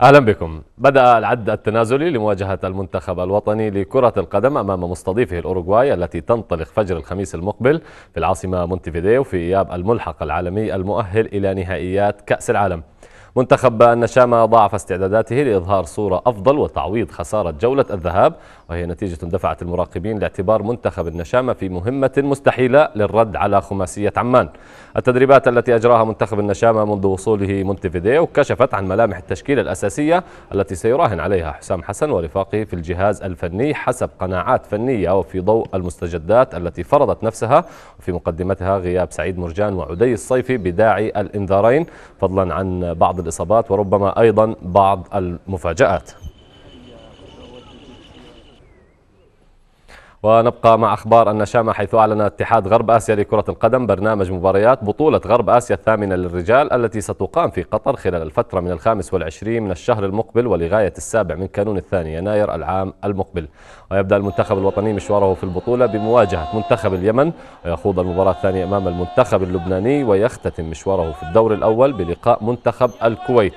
اهلا بكم. بدأ العد التنازلي لمواجهة المنتخب الوطني لكرة القدم امام مستضيفه الاوروغواي التي تنطلق فجر الخميس المقبل في العاصمة مونتيفيديو في اياب الملحق العالمي المؤهل الى نهائيات كأس العالم. منتخب النشامة ضاعف استعداداته لإظهار صورة أفضل وتعويض خسارة جولة الذهاب وهي نتيجة دفعت المراقبين لاعتبار منتخب النشامة في مهمة مستحيلة للرد على خماسية عمان التدريبات التي أجراها منتخب النشامة منذ وصوله مونتفيديو كشفت عن ملامح التشكيلة الأساسية التي سيراهن عليها حسام حسن ورفاقه في الجهاز الفني حسب قناعات فنية وفي ضوء المستجدات التي فرضت نفسها وفي مقدمتها غياب سعيد مرجان وعدي الصيفي بداعي الإنذارين فضلا عن بعض الإصابات وربما أيضا بعض المفاجآت ونبقى مع أخبار النشامة حيث أعلن اتحاد غرب آسيا لكرة القدم برنامج مباريات بطولة غرب آسيا الثامنة للرجال التي ستقام في قطر خلال الفترة من الخامس والعشرين من الشهر المقبل ولغاية السابع من كانون الثاني يناير العام المقبل ويبدأ المنتخب الوطني مشواره في البطولة بمواجهة منتخب اليمن ويخوض المباراة الثانية أمام المنتخب اللبناني ويختتم مشواره في الدور الأول بلقاء منتخب الكويت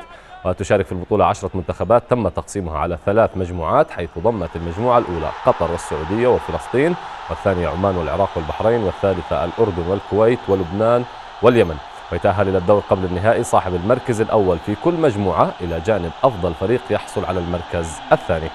وتشارك في البطولة عشرة منتخبات تم تقسيمها على ثلاث مجموعات حيث ضمت المجموعة الأولى قطر والسعودية وفلسطين والثانية عمان والعراق والبحرين والثالثة الأردن والكويت ولبنان واليمن ويتأهل إلى الدور قبل النهائي صاحب المركز الأول في كل مجموعة إلى جانب أفضل فريق يحصل على المركز الثاني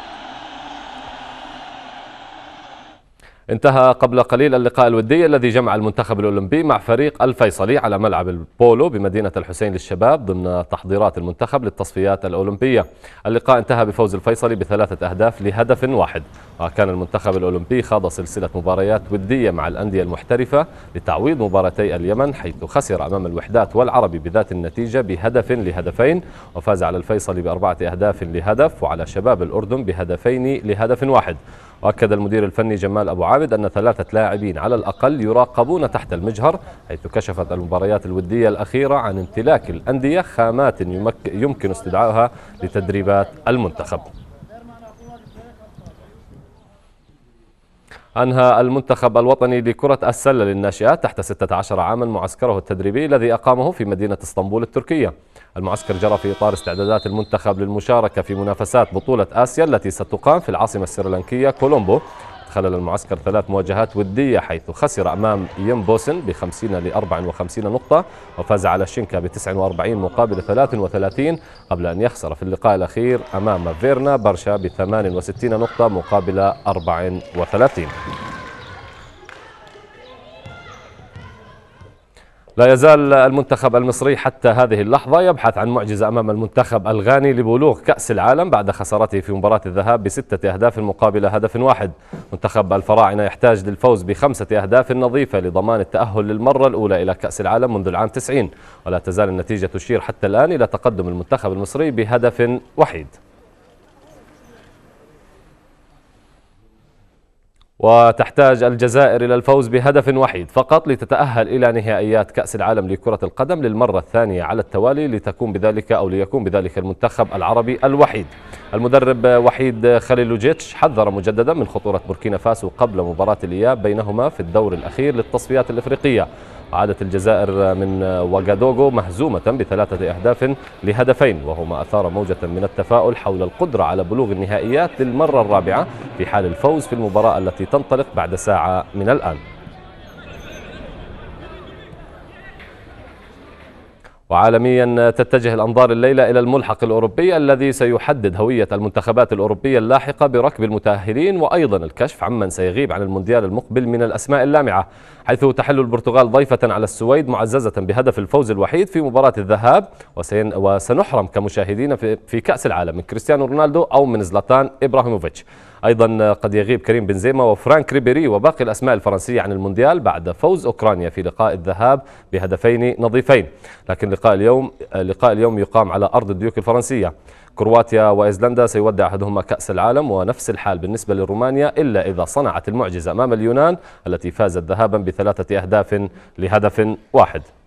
انتهى قبل قليل اللقاء الودي الذي جمع المنتخب الأولمبي مع فريق الفيصلي على ملعب البولو بمدينة الحسين للشباب ضمن تحضيرات المنتخب للتصفيات الأولمبية اللقاء انتهى بفوز الفيصلي بثلاثة أهداف لهدف واحد وكان المنتخب الأولمبي خاض سلسلة مباريات ودية مع الأندية المحترفة لتعويض مباراتي اليمن حيث خسر أمام الوحدات والعربي بذات النتيجة بهدف لهدفين وفاز على الفيصلي بأربعة أهداف لهدف وعلى شباب الأردن بهدفين لهدف واحد وأكد المدير الفني جمال أبو عابد أن ثلاثة لاعبين على الأقل يراقبون تحت المجهر حيث كشفت المباريات الودية الأخيرة عن امتلاك الأندية خامات يمكن استدعائها لتدريبات المنتخب أنهى المنتخب الوطني لكرة السلة للناشئات تحت 16 عاما معسكره التدريبي الذي أقامه في مدينة اسطنبول التركية المعسكر جرى في إطار استعدادات المنتخب للمشاركة في منافسات بطولة آسيا التي ستقام في العاصمة السريلانكية كولومبو خلل المعسكر ثلاث مواجهات ودية حيث خسر أمام يمبوسن بخمسين لأربع وخمسين نقطة وفاز على شينكا بتسع وأربعين مقابل ثلاث وثلاثين قبل أن يخسر في اللقاء الأخير أمام فيرنا برشا بثمان وستين نقطة مقابل أربع وثلاثين لا يزال المنتخب المصري حتى هذه اللحظة يبحث عن معجزة أمام المنتخب الغاني لبلوغ كأس العالم بعد خسارته في مباراة الذهاب بستة أهداف مقابل هدف واحد منتخب الفراعنة يحتاج للفوز بخمسة أهداف نظيفة لضمان التأهل للمرة الأولى إلى كأس العالم منذ العام 90 ولا تزال النتيجة تشير حتى الآن إلى تقدم المنتخب المصري بهدف وحيد وتحتاج الجزائر إلى الفوز بهدف وحيد فقط لتتأهل إلى نهائيات كأس العالم لكرة القدم للمرة الثانية على التوالي لتكون بذلك أو ليكون بذلك المنتخب العربي الوحيد المدرب وحيد خليلوجيتش حذر مجددا من خطورة بوركينا فاسو قبل مباراة الإياب بينهما في الدور الأخير للتصفيات الإفريقية عادت الجزائر من واغادوغو مهزومة بثلاثة أهداف لهدفين وهما أثار موجة من التفاؤل حول القدرة على بلوغ النهائيات للمرة الرابعة في حال الفوز في المباراة التي تنطلق بعد ساعة من الآن وعالميا تتجه الأنظار الليلة إلى الملحق الأوروبي الذي سيحدد هوية المنتخبات الأوروبية اللاحقة بركب المتأهلين وأيضا الكشف عمن سيغيب عن المونديال المقبل من الأسماء اللامعة حيث تحل البرتغال ضيفة على السويد معززة بهدف الفوز الوحيد في مباراة الذهاب وسنحرم كمشاهدين في كأس العالم من كريستيانو رونالدو أو من زلاتان إبراهيموفيتش أيضا قد يغيب كريم بنزيما وفرانك ريبيري وباقي الأسماء الفرنسية عن المونديال بعد فوز أوكرانيا في لقاء الذهاب بهدفين نظيفين لكن لقاء اليوم لقاء اليوم يقام على أرض الديوك الفرنسية كرواتيا وايزلندا سيودع أحدهما كأس العالم ونفس الحال بالنسبة لرومانيا إلا إذا صنعت المعجزة أمام اليونان التي فازت ذهابا بثلاثة أهداف لهدف واحد